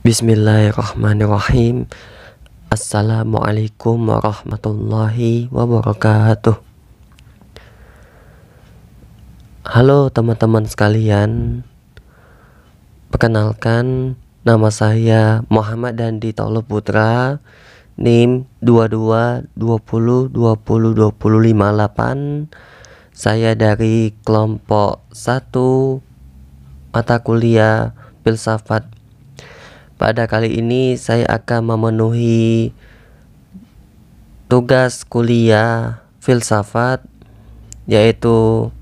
Bismillahirrahmanirrahim Assalamualaikum warahmatullahi wabarakatuh Halo teman-teman sekalian Perkenalkan nama saya Muhammad Dandi Taulo Putra NIM 22202058 Saya dari kelompok 1 Mata kuliah Filsafat pada kali ini saya akan memenuhi tugas kuliah filsafat yaitu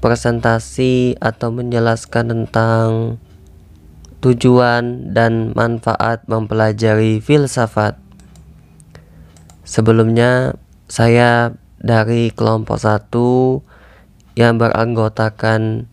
presentasi atau menjelaskan tentang tujuan dan manfaat mempelajari filsafat. Sebelumnya saya dari kelompok 1 yang beranggotakan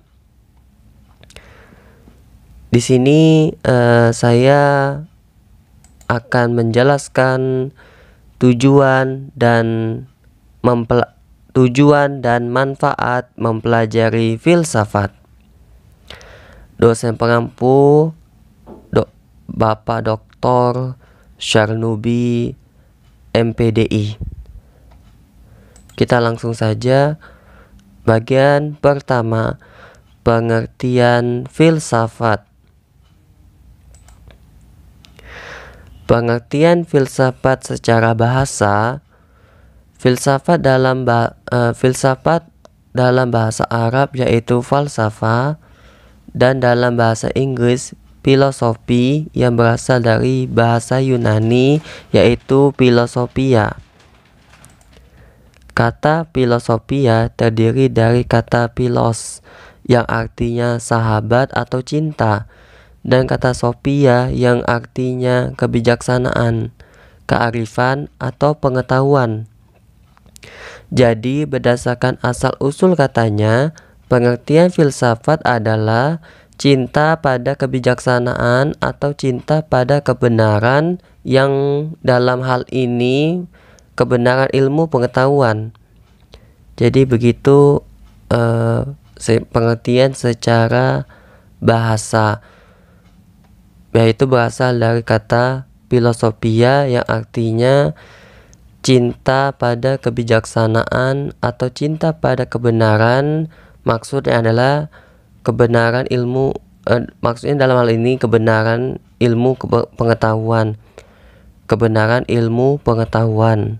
Di sini uh, saya akan menjelaskan tujuan dan tujuan dan manfaat mempelajari filsafat. Dosen pengampu do, Bapak Dr. Syarnubi MPDI. Kita langsung saja bagian pertama pengertian filsafat. Pengertian filsafat secara bahasa filsafat dalam bah, eh, uh, filsafat dalam bahasa Arab yaitu falsafa dan dalam bahasa Inggris filosofi yang berasal dari bahasa Yunani yaitu filosofia. Kata filosofia terdiri dari kata philos yang artinya sahabat atau cinta dan kata Sofia yang artinya kebijaksanaan, kearifan, atau pengetahuan. Jadi, berdasarkan asal-usul katanya, pengertian filsafat adalah cinta pada kebijaksanaan atau cinta pada kebenaran yang dalam hal ini kebenaran ilmu pengetahuan. Jadi begitu eh, pengertian secara bahasa yaitu berasal dari kata filosofia yang artinya cinta pada kebijaksanaan atau cinta pada kebenaran maksudnya adalah kebenaran ilmu eh, maksudnya dalam hal ini kebenaran ilmu pengetahuan kebenaran ilmu pengetahuan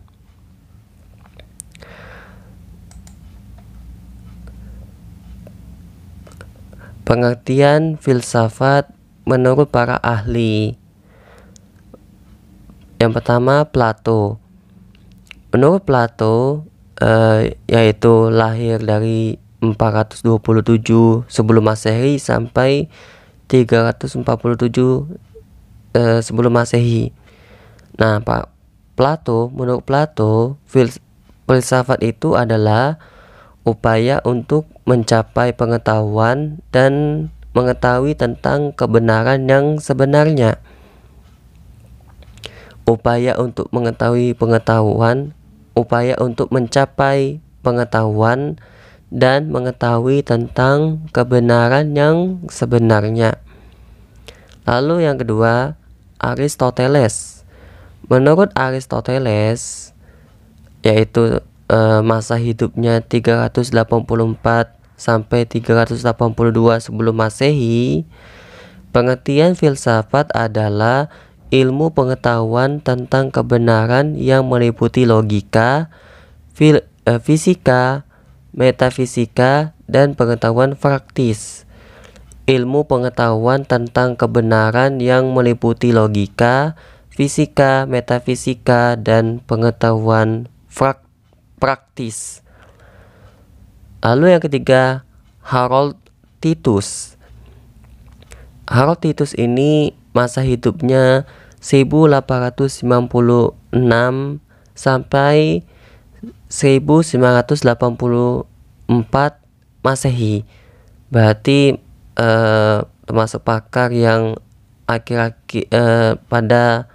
pengertian filsafat menurut para ahli. Yang pertama Plato. Menurut Plato eh, yaitu lahir dari 427 sebelum Masehi sampai 347 eh, sebelum Masehi. Nah, Pak Plato, menurut Plato, fils filsafat itu adalah upaya untuk mencapai pengetahuan dan mengetahui tentang kebenaran yang sebenarnya. Upaya untuk mengetahui pengetahuan, upaya untuk mencapai pengetahuan, dan mengetahui tentang kebenaran yang sebenarnya. Lalu, yang kedua, Aristoteles. Menurut Aristoteles, yaitu e, masa hidupnya 384 sampai 382 sebelum Masehi, pengertian filsafat adalah ilmu pengetahuan tentang kebenaran yang meliputi logika, fil, eh, fisika, metafisika, dan pengetahuan praktis. Ilmu pengetahuan tentang kebenaran yang meliputi logika, fisika, metafisika, dan pengetahuan frak praktis. Lalu yang ketiga, Harold Titus. Harold Titus ini masa hidupnya 1896 sampai 1984 Masehi. Berarti eh, termasuk pakar yang akhir-akhir eh, pada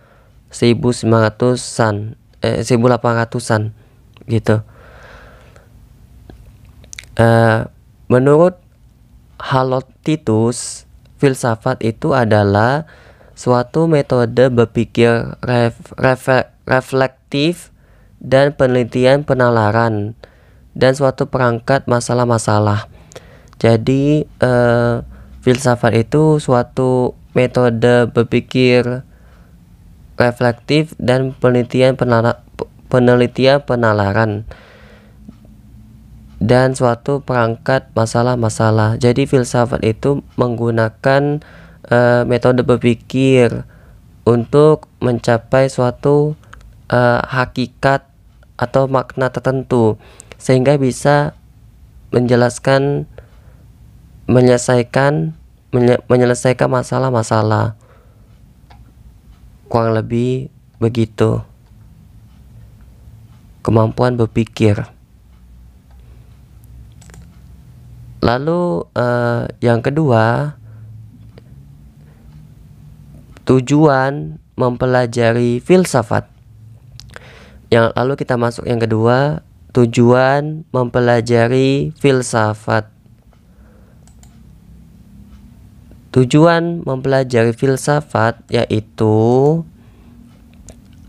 1900-an eh 1800-an gitu. Uh, menurut Halotitus, filsafat itu adalah suatu metode berpikir ref, ref, reflektif dan penelitian penalaran dan suatu perangkat masalah-masalah. Jadi uh, filsafat itu suatu metode berpikir reflektif dan penelitian penala penelitian penalaran dan suatu perangkat masalah-masalah. Jadi filsafat itu menggunakan uh, metode berpikir untuk mencapai suatu uh, hakikat atau makna tertentu sehingga bisa menjelaskan menyelesaikan menye menyelesaikan masalah-masalah. Kurang lebih begitu. Kemampuan berpikir Lalu uh, yang kedua, tujuan mempelajari filsafat. Yang lalu kita masuk yang kedua, tujuan mempelajari filsafat. Tujuan mempelajari filsafat yaitu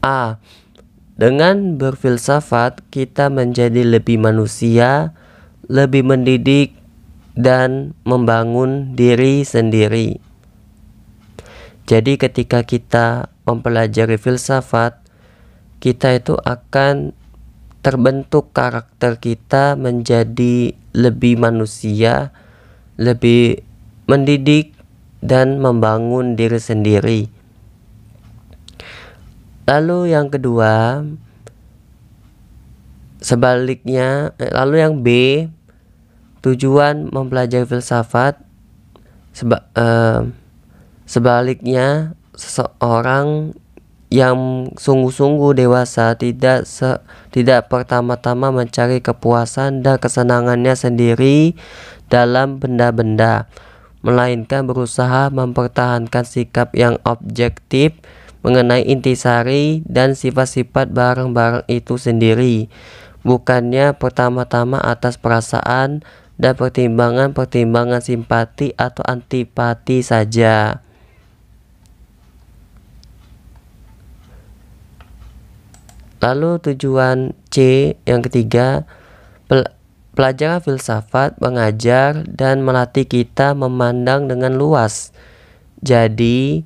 A. Dengan berfilsafat kita menjadi lebih manusia, lebih mendidik dan membangun diri sendiri. Jadi, ketika kita mempelajari filsafat, kita itu akan terbentuk karakter kita menjadi lebih manusia, lebih mendidik, dan membangun diri sendiri. Lalu, yang kedua, sebaliknya, lalu yang B, tujuan mempelajari filsafat seba, uh, sebaliknya seseorang yang sungguh-sungguh dewasa tidak se, tidak pertama-tama mencari kepuasan dan kesenangannya sendiri dalam benda-benda melainkan berusaha mempertahankan sikap yang objektif mengenai intisari dan sifat-sifat barang-barang itu sendiri bukannya pertama-tama atas perasaan dan pertimbangan-pertimbangan simpati atau antipati saja. Lalu tujuan C yang ketiga, pelajaran filsafat mengajar dan melatih kita memandang dengan luas. Jadi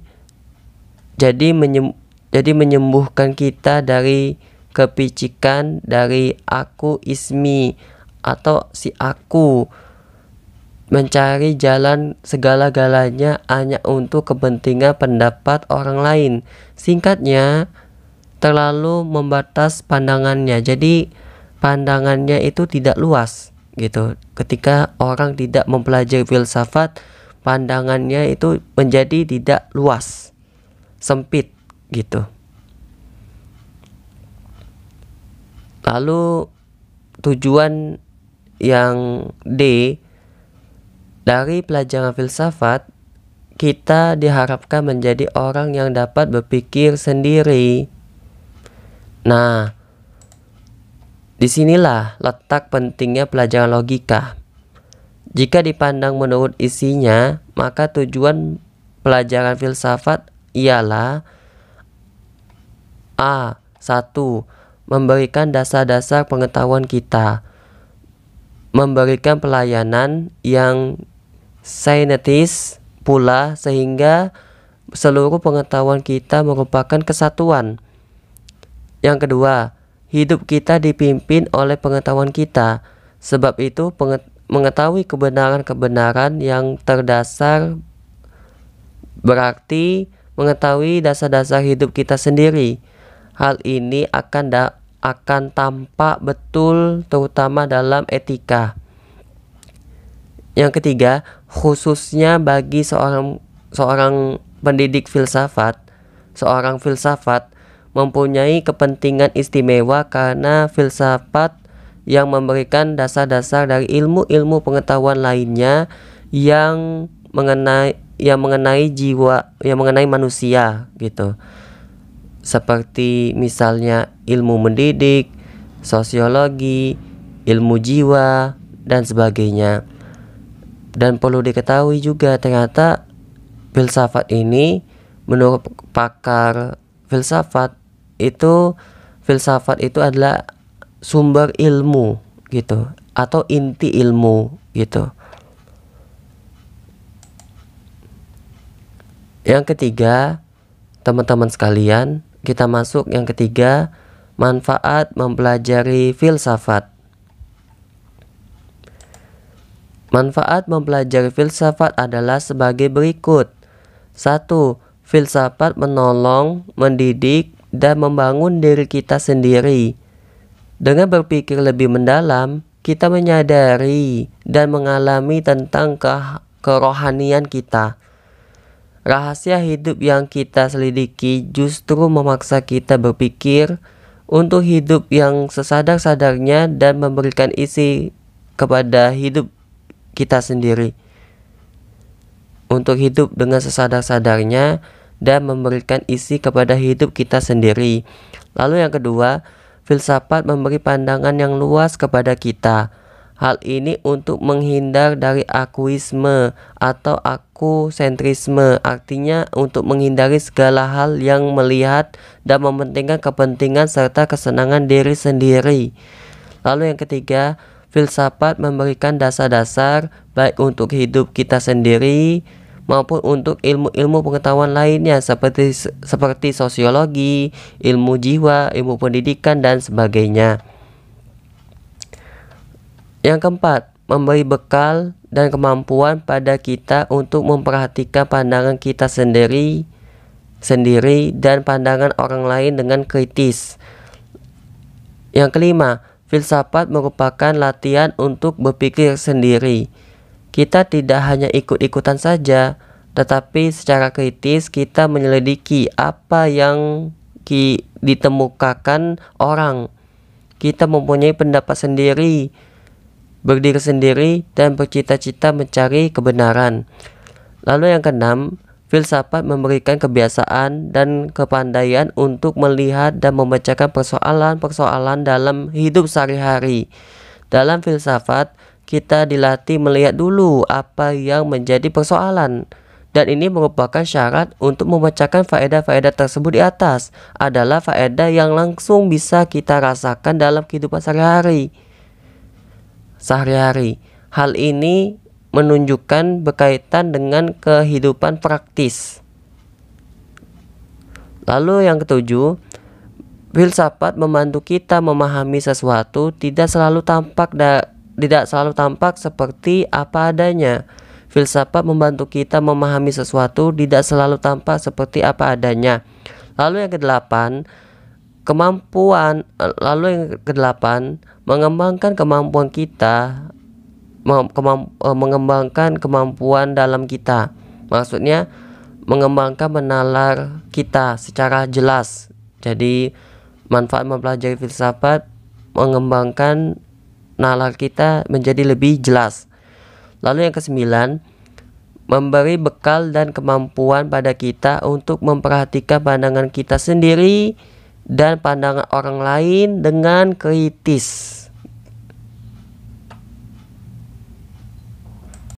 jadi menyem, jadi menyembuhkan kita dari kepicikan dari aku ismi atau si aku mencari jalan segala-galanya hanya untuk kepentingan pendapat orang lain. Singkatnya, terlalu membatas pandangannya. Jadi, pandangannya itu tidak luas gitu. Ketika orang tidak mempelajari filsafat, pandangannya itu menjadi tidak luas, sempit gitu. Lalu tujuan yang D dari pelajaran filsafat kita diharapkan menjadi orang yang dapat berpikir sendiri. Nah, disinilah letak pentingnya pelajaran logika. Jika dipandang menurut isinya, maka tujuan pelajaran filsafat ialah A. satu Memberikan dasar-dasar pengetahuan kita memberikan pelayanan yang sinetis pula sehingga seluruh pengetahuan kita merupakan kesatuan. Yang kedua, hidup kita dipimpin oleh pengetahuan kita. Sebab itu mengetahui kebenaran-kebenaran yang terdasar berarti mengetahui dasar-dasar hidup kita sendiri. Hal ini akan akan tampak betul terutama dalam etika. Yang ketiga, khususnya bagi seorang seorang pendidik filsafat, seorang filsafat mempunyai kepentingan istimewa karena filsafat yang memberikan dasar-dasar dari ilmu-ilmu pengetahuan lainnya yang mengenai yang mengenai jiwa, yang mengenai manusia gitu seperti misalnya ilmu mendidik, sosiologi, ilmu jiwa, dan sebagainya. Dan perlu diketahui juga ternyata filsafat ini menurut pakar filsafat itu filsafat itu adalah sumber ilmu gitu atau inti ilmu gitu. Yang ketiga, teman-teman sekalian, kita masuk yang ketiga, manfaat mempelajari filsafat. Manfaat mempelajari filsafat adalah sebagai berikut. 1. Filsafat menolong, mendidik, dan membangun diri kita sendiri. Dengan berpikir lebih mendalam, kita menyadari dan mengalami tentang ke kerohanian kita. Rahasia hidup yang kita selidiki justru memaksa kita berpikir untuk hidup yang sesadar-sadarnya dan memberikan isi kepada hidup kita sendiri. Untuk hidup dengan sesadar-sadarnya dan memberikan isi kepada hidup kita sendiri. Lalu yang kedua, filsafat memberi pandangan yang luas kepada kita Hal ini untuk menghindar dari akuisme atau akusentrisme, artinya untuk menghindari segala hal yang melihat dan mementingkan kepentingan serta kesenangan diri sendiri. Lalu yang ketiga, filsafat memberikan dasar-dasar baik untuk hidup kita sendiri maupun untuk ilmu-ilmu pengetahuan lainnya seperti seperti sosiologi, ilmu jiwa, ilmu pendidikan dan sebagainya. Yang keempat, memberi bekal dan kemampuan pada kita untuk memperhatikan pandangan kita sendiri sendiri dan pandangan orang lain dengan kritis. Yang kelima, filsafat merupakan latihan untuk berpikir sendiri. Kita tidak hanya ikut-ikutan saja, tetapi secara kritis kita menyelidiki apa yang ki ditemukakan orang. Kita mempunyai pendapat sendiri berdiri sendiri, dan bercita-cita mencari kebenaran. Lalu yang keenam, filsafat memberikan kebiasaan dan kepandaian untuk melihat dan memecahkan persoalan-persoalan dalam hidup sehari-hari. Dalam filsafat, kita dilatih melihat dulu apa yang menjadi persoalan. Dan ini merupakan syarat untuk memecahkan faedah-faedah tersebut di atas adalah faedah yang langsung bisa kita rasakan dalam kehidupan sehari-hari sehari-hari. Hal ini menunjukkan berkaitan dengan kehidupan praktis. Lalu yang ketujuh, filsafat membantu kita memahami sesuatu tidak selalu tampak da tidak selalu tampak seperti apa adanya. Filsafat membantu kita memahami sesuatu tidak selalu tampak seperti apa adanya. Lalu yang kedelapan, kemampuan lalu yang kedelapan, mengembangkan kemampuan kita e, mengembangkan kemampuan dalam kita maksudnya mengembangkan menalar kita secara jelas jadi manfaat mempelajari filsafat mengembangkan nalar kita menjadi lebih jelas lalu yang kesembilan memberi bekal dan kemampuan pada kita untuk memperhatikan pandangan kita sendiri dan pandangan orang lain dengan kritis.